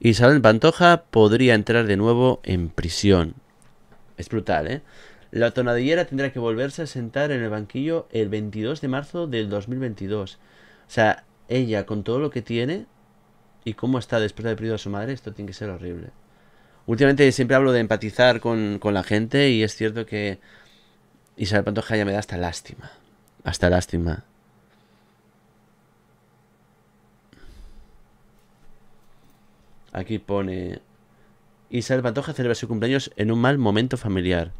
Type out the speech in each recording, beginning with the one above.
Isabel Pantoja podría entrar de nuevo en prisión. Es brutal, ¿eh? La tonadillera tendrá que volverse a sentar en el banquillo el 22 de marzo del 2022. O sea, ella con todo lo que tiene y cómo está después de haber perdido a su madre, esto tiene que ser horrible. Últimamente siempre hablo de empatizar con, con la gente y es cierto que Isabel Pantoja ya me da hasta lástima. Hasta lástima. Aquí pone. Isabel Pantoja celebra su cumpleaños en un mal momento familiar.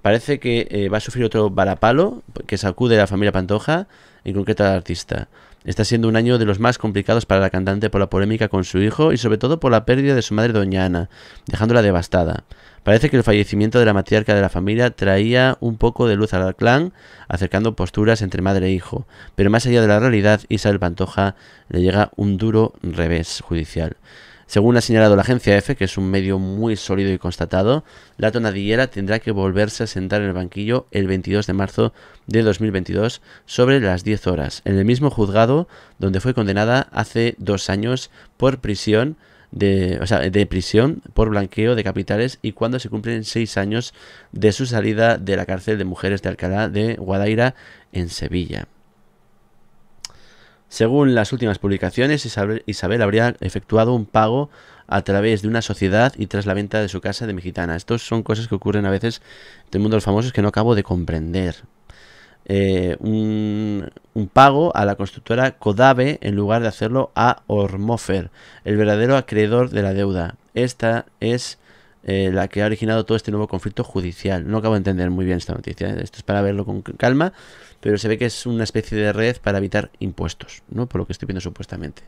Parece que eh, va a sufrir otro varapalo que sacude a la familia Pantoja, en concreto al artista. Está siendo un año de los más complicados para la cantante por la polémica con su hijo y sobre todo por la pérdida de su madre Doña Ana, dejándola devastada. Parece que el fallecimiento de la matriarca de la familia traía un poco de luz al clan, acercando posturas entre madre e hijo. Pero más allá de la realidad, Isabel Pantoja le llega un duro revés judicial. Según ha señalado la agencia F, que es un medio muy sólido y constatado, la tonadillera tendrá que volverse a sentar en el banquillo el 22 de marzo de 2022 sobre las 10 horas, en el mismo juzgado donde fue condenada hace dos años por prisión de, o sea, de prisión por blanqueo de capitales y cuando se cumplen seis años de su salida de la cárcel de mujeres de Alcalá de Guadaira en Sevilla. Según las últimas publicaciones, Isabel habría efectuado un pago a través de una sociedad y tras la venta de su casa de Mexicana. Estas son cosas que ocurren a veces en el mundo de los famosos que no acabo de comprender. Eh, un, un, pago a la constructora Codave en lugar de hacerlo a Ormofer, el verdadero acreedor de la deuda. Esta es eh, la que ha originado todo este nuevo conflicto judicial. No acabo de entender muy bien esta noticia. ¿eh? Esto es para verlo con calma, pero se ve que es una especie de red para evitar impuestos, ¿no? Por lo que estoy viendo supuestamente.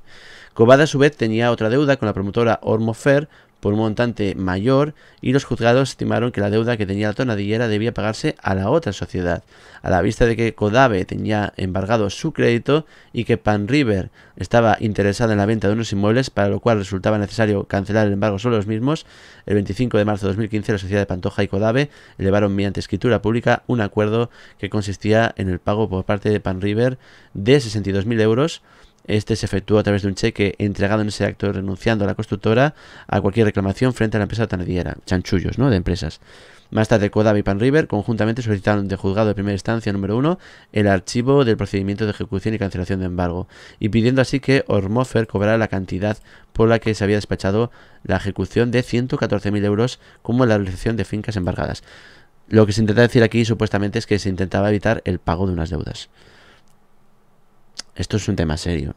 Cobada, a su vez, tenía otra deuda con la promotora Ormofer por un montante mayor y los juzgados estimaron que la deuda que tenía la tonadillera debía pagarse a la otra sociedad. A la vista de que Kodabe tenía embargado su crédito y que Pan River estaba interesada en la venta de unos inmuebles, para lo cual resultaba necesario cancelar el embargo sobre los mismos, el 25 de marzo de 2015 la sociedad de Pantoja y Kodabe elevaron mediante escritura pública un acuerdo que consistía en el pago por parte de Pan River de 62.000 euros este se efectuó a través de un cheque entregado en ese acto renunciando a la constructora a cualquier reclamación frente a la empresa tanadiera. Chanchullos, ¿no? De empresas. Más tarde, Kodab y Pan River conjuntamente solicitaron de juzgado de primera instancia número 1 el archivo del procedimiento de ejecución y cancelación de embargo, y pidiendo así que Ormofer cobrara la cantidad por la que se había despachado la ejecución de 114.000 euros como la realización de fincas embargadas. Lo que se intenta decir aquí supuestamente es que se intentaba evitar el pago de unas deudas. Esto es un tema serio.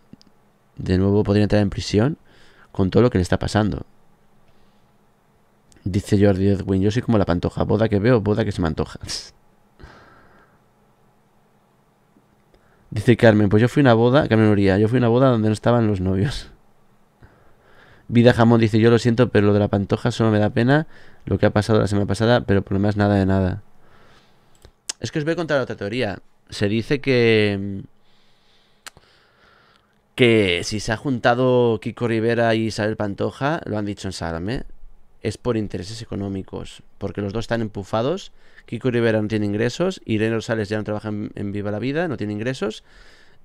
De nuevo podría entrar en prisión con todo lo que le está pasando. Dice Jordi Edwin, yo soy como la pantoja. Boda que veo, boda que se me antoja. Dice Carmen, pues yo fui a una boda, Carmen Uría, yo fui una boda donde no estaban los novios. Vida Jamón dice, yo lo siento, pero lo de la pantoja solo me da pena lo que ha pasado la semana pasada, pero por lo demás nada de nada. Es que os voy a contar otra teoría. Se dice que mm, que si se ha juntado Kiko Rivera y Isabel Pantoja, lo han dicho en Saram es por intereses económicos, porque los dos están empufados, Kiko Rivera no tiene ingresos, Irene Rosales ya no trabaja en, Viva la Vida, no tiene ingresos,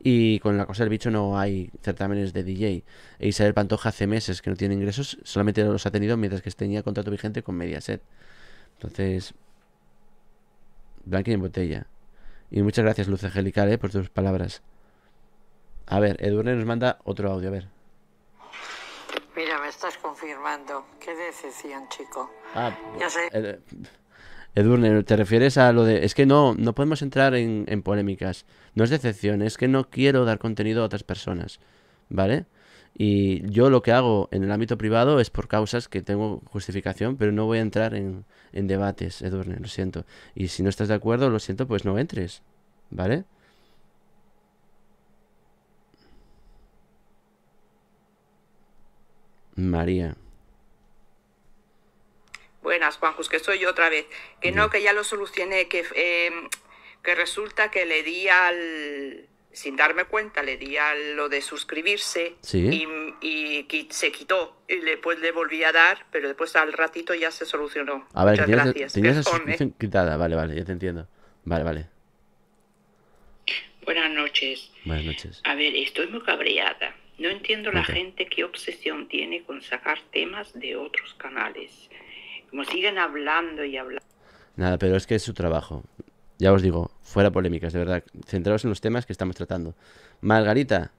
y con la cosa del bicho no hay certámenes de DJ. E Isabel Pantoja hace meses que no tiene ingresos, solamente los ha tenido mientras que tenía contrato vigente con Mediaset. Entonces, blanque en botella. Y muchas gracias, Luz Angelical, eh, por tus palabras. A ver, Edurne nos manda otro audio, a ver. Mira, me estás confirmando. Qué decepción, chico. Ah, ya sé. Edurne, ¿te refieres a lo de.? Es que no, no podemos entrar en, en polémicas. No es decepción, es que no quiero dar contenido a otras personas. ¿Vale? Y yo lo que hago en el ámbito privado es por causas que tengo justificación, pero no voy a entrar en, en debates, Edurne, lo siento. Y si no estás de acuerdo, lo siento, pues no entres, ¿vale? María. Buenas, Juanjus, que soy yo otra vez. Que no, que ya lo solucioné, que, em, que resulta que le di al... Sin darme cuenta, le di a lo de suscribirse ¿Sí? y, se quitó. Y después le volví a dar, pero después al ratito ya se solucionó. A ver, Muchas gracias. Tenías quitada, vale, vale, ya te entiendo. Vale, vale. Buenas noches. Buenas noches. A ver, estoy muy cabreada. No entiendo la gente qué obsesión tiene con sacar temas de otros canales. Como siguen hablando y hablando. Nada, pero es que es su trabajo. Ya os digo, fuera polémicas, de verdad. Centraos en los temas que estamos tratando. Margarita.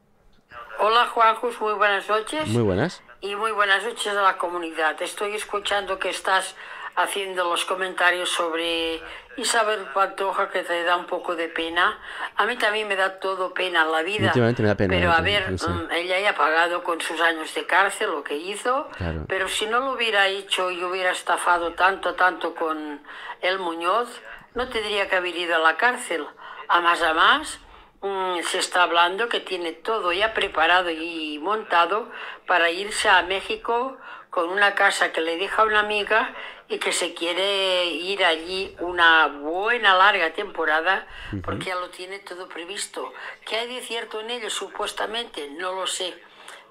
Hola Juanjo, muy buenas noches. Muy buenas. Y muy buenas noches a la comunidad. Estoy escuchando que estás haciendo los comentarios sobre Isabel Pantoja que te da un poco de pena. A mí también me da todo pena la vida. pero a ver, mm, ella ya ha pagado con sus años de cárcel lo que hizo. Pero si no lo hubiera hecho y hubiera estafado tanto, tanto con el Muñoz, no tendría que haber ido a la cárcel. A más a más, mm, se está hablando que tiene todo ya preparado y montado para irse a México con una casa que le deja una amiga y que se quiere ir allí una buena larga temporada porque ya lo tiene todo previsto. ¿Qué hay de cierto en ello? Supuestamente, no lo sé.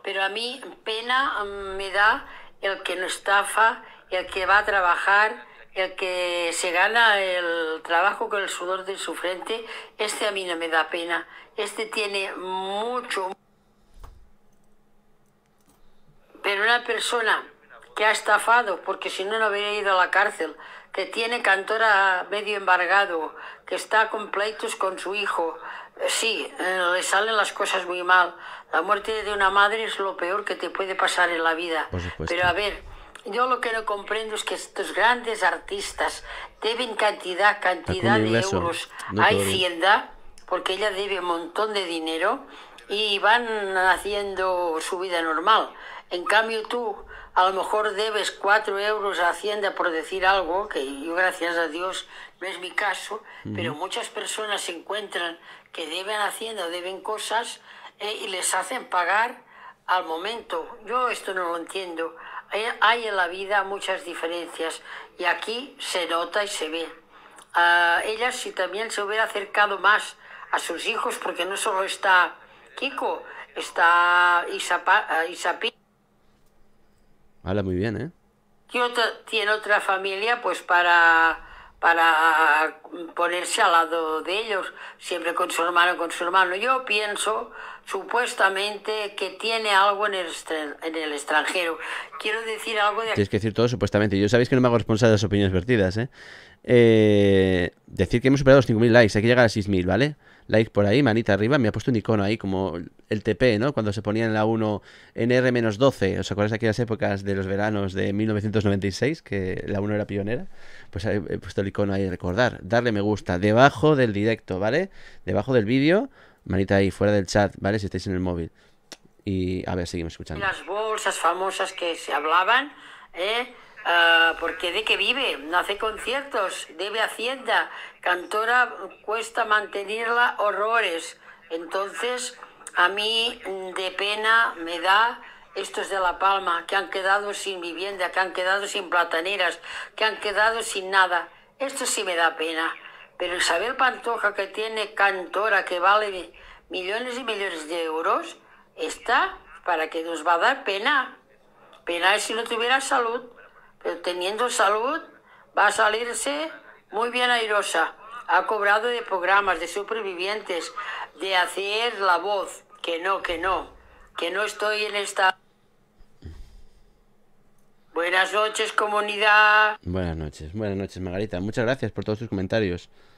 Pero a mí pena mm, me da el que no estafa, el que va a trabajar, el que se gana el trabajo con el sudor de su frente. Este a mí no me da pena. Este tiene mucho... Pero una persona que ha estafado, porque si no, no habría ido a la cárcel, que tiene cantora medio embargado, que está con pleitos con su hijo. Eh, sí, eh, le salen las cosas muy mal. La muerte de una madre es lo peor que te puede pasar en la vida. Pero a ver, yo lo que no comprendo es que estos grandes artistas deben cantidad, cantidad de euros ...hay a Hacienda, porque ella debe un montón de dinero, y van haciendo su vida normal. En cambio tú, a lo mejor debes cuatro euros a Hacienda por decir algo, que yo gracias a Dios no es mi caso, pero muchas personas se encuentran que deben Hacienda deben cosas eh, y les hacen pagar al momento. Yo esto no lo entiendo. Hay, en la vida muchas diferencias y aquí se nota y se ve. ellas ella si también se hubiera acercado más a sus hijos, porque no solo está Kiko, está Isapi Habla muy bien, ¿eh? tiene otra familia pues para, para ponerse al lado de ellos, siempre con su hermano, con su hermano. Yo pienso supuestamente que tiene algo en el, en el extranjero. Quiero decir algo de... Tienes que decir todo supuestamente. Yo sabéis que no me hago responsable de las opiniones vertidas, ¿eh? eh decir que hemos superado los 5.000 likes, hay que llegar a 6.000, ¿vale? like por ahí, manita arriba. Me ha puesto un icono ahí, como el TP, ¿no? Cuando se ponía en la 1 NR-12. ¿Os acordáis de aquellas épocas de los veranos de 1996? Que la 1 era pionera. Pues he puesto el icono ahí, recordar. Darle me gusta debajo del directo, ¿vale? Debajo del vídeo, manita ahí, fuera del chat, ¿vale? Si estáis en el móvil. Y a ver, seguimos escuchando. Las bolsas famosas que se hablaban, ¿eh? Ah, porque de qué vive, no hace conciertos, debe hacienda, cantora cuesta mantenerla horrores. Entonces, a mí mm, de pena me da estos de La Palma, que han quedado sin vivienda, que han quedado sin plataneras, que han quedado sin nada. Esto sí me da pena. Pero Isabel Pantoja, que tiene cantora, que vale millones y millones de euros, está para que nos va a dar pena. Pena es si no tuviera salud. Eh, teniendo salud va a salirse muy bien airosa. Ha cobrado de programas, de supervivientes, de hacer la voz, que no, que no, que no estoy en esta... Buenas noches, comunidad. Buenas noches, buenas noches, Margarita. Muchas gracias por todos tus comentarios.